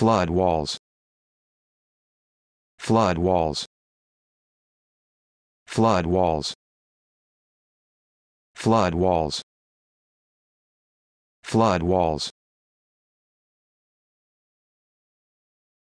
flood walls flood walls flood walls flood walls flood walls